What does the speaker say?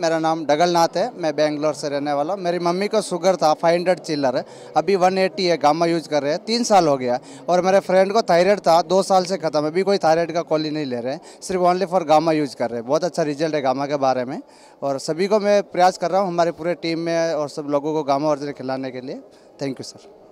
मेरा नाम डगल नाथ है मैं बेंगलोर से रहने वाला हूँ मेरी मम्मी को शुगर था फाइव हंड्रेड चिल्लर है अभी वन एटी है गामा यूज कर रहे हैं तीन साल हो गया और मेरे फ्रेंड को थायराइड था दो साल से खत्म अभी कोई थायराइड का कॉली नहीं ले रहे हैं सिर्फ ओनली फॉर गामा यूज कर रहे हैं बहुत अच्छा रिजल्ट है गामा के बारे में और सभी को मैं प्रयास कर रहा हूँ हमारे पूरे टीम में और सब लोगों को गामा और खिलाने के लिए थैंक यू सर